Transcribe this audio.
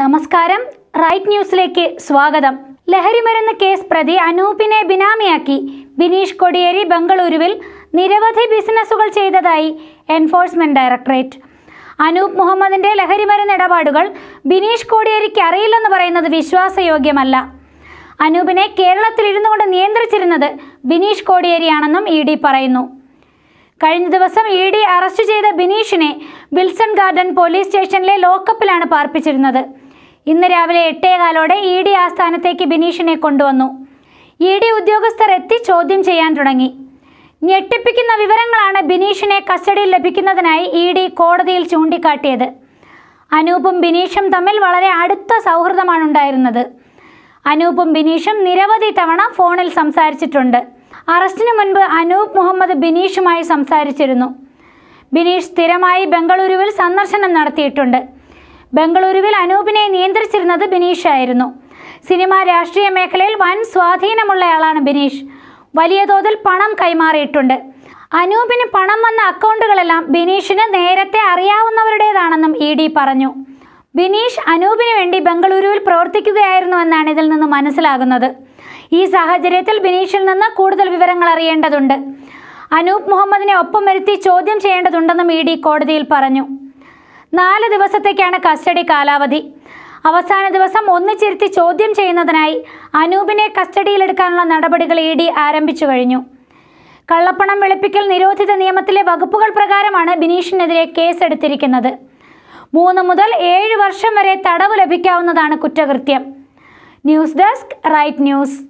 നമസ്കാരം റൈറ്റ് ന്യൂസിലേക്ക് സ്വാഗതം ലഹരിമരുന്ന് കേസ് പ്രതി അനൂപിനെ ബിനാമിയാക്കി ബിനീഷ് കൊടിയേരി ബംഗളൂരുവിൽ നിരവധി ബിസിനസ്സുകൾ ചെയ്തതായി എൻഫോഴ്സ്മെന്റ് ഡയറക്ടറേറ്റ് അനൂപ് മുഹമ്മദിന്റെ ലഹരിമരുന്ന് ഇടപാടുകൾ ബിനീഷ് കോടിയേരിക്ക് അറിയില്ലെന്ന് പറയുന്നത് വിശ്വാസയോഗ്യമല്ല അനൂപിനെ കേരളത്തിലിരുന്നു കൊണ്ട് നിയന്ത്രിച്ചിരുന്നത് ബിനീഷ് കോടിയേരിയാണെന്നും ഇ ഡി പറയുന്നു കഴിഞ്ഞ ദിവസം ഇ ഡി അറസ്റ്റ് ചെയ്ത ബിനീഷിനെ വിൽസൺ ഗാർഡൻ പോലീസ് സ്റ്റേഷനിലെ ലോക്കപ്പിലാണ് പാർപ്പിച്ചിരുന്നത് ഇന്ന് രാവിലെ എട്ടേകാലോടെ ഇ ഡി ആസ്ഥാനത്തേക്ക് ബിനീഷിനെ കൊണ്ടുവന്നു ഇ ഡി ഉദ്യോഗസ്ഥർ എത്തി ചോദ്യം ചെയ്യാൻ തുടങ്ങി ഞെട്ടിപ്പിക്കുന്ന വിവരങ്ങളാണ് ബിനീഷിനെ കസ്റ്റഡിയിൽ ലഭിക്കുന്നതിനായി ഇ ഡി കോടതിയിൽ ചൂണ്ടിക്കാട്ടിയത് അനൂപും ബിനീഷും തമ്മിൽ വളരെ അടുത്ത സൗഹൃദമാണുണ്ടായിരുന്നത് അനൂപും ബിനീഷും നിരവധി തവണ ഫോണിൽ സംസാരിച്ചിട്ടുണ്ട് അറസ്റ്റിന് മുൻപ് അനൂപ് മുഹമ്മദ് ബിനീഷുമായി സംസാരിച്ചിരുന്നു ബിനീഷ് സ്ഥിരമായി ബംഗളൂരുവിൽ സന്ദർശനം നടത്തിയിട്ടുണ്ട് ബംഗളൂരുവിൽ അനൂപിനെ നിയന്ത്രിച്ചിരുന്നത് ബിനീഷായിരുന്നു സിനിമ രാഷ്ട്രീയ മേഖലയിൽ വൻ സ്വാധീനമുള്ളയാളാണ് ബിനീഷ് വലിയ തോതിൽ പണം കൈമാറിയിട്ടുണ്ട് അനൂപിന് പണം വന്ന അക്കൗണ്ടുകളെല്ലാം ബിനീഷിന് നേരത്തെ അറിയാവുന്നവരുടേതാണെന്നും ഇ ഡി പറഞ്ഞു ബിനീഷ് അനൂപിന് വേണ്ടി ബംഗളൂരുവിൽ എന്നാണ് ഇതിൽ നിന്ന് മനസ്സിലാകുന്നത് ഈ സാഹചര്യത്തിൽ ബിനീഷിൽ നിന്ന് കൂടുതൽ വിവരങ്ങൾ അറിയേണ്ടതുണ്ട് അനൂപ് മുഹമ്മദിനെ ഒപ്പം വരുത്തി ചോദ്യം ചെയ്യേണ്ടതുണ്ടെന്നും ഇ ഡി കോടതിയിൽ പറഞ്ഞു നാല് ദിവസത്തേക്കാണ് കസ്റ്റഡി കാലാവധി അവസാന ദിവസം ഒന്നിച്ചിരുത്തി ചോദ്യം ചെയ്യുന്നതിനായി അനൂപിനെ കസ്റ്റഡിയിലെടുക്കാനുള്ള നടപടികൾ ഇ ഡി ആരംഭിച്ചു കഴിഞ്ഞു കള്ളപ്പണം വെളുപ്പിക്കൽ നിരോധിത നിയമത്തിലെ വകുപ്പുകൾ പ്രകാരമാണ് ബിനീഷിനെതിരെ കേസെടുത്തിരിക്കുന്നത് മൂന്ന് മുതൽ ഏഴ് വർഷം വരെ തടവ് ലഭിക്കാവുന്നതാണ് കുറ്റകൃത്യം ന്യൂസ് ഡെസ്ക് റൈറ്റ് ന്യൂസ്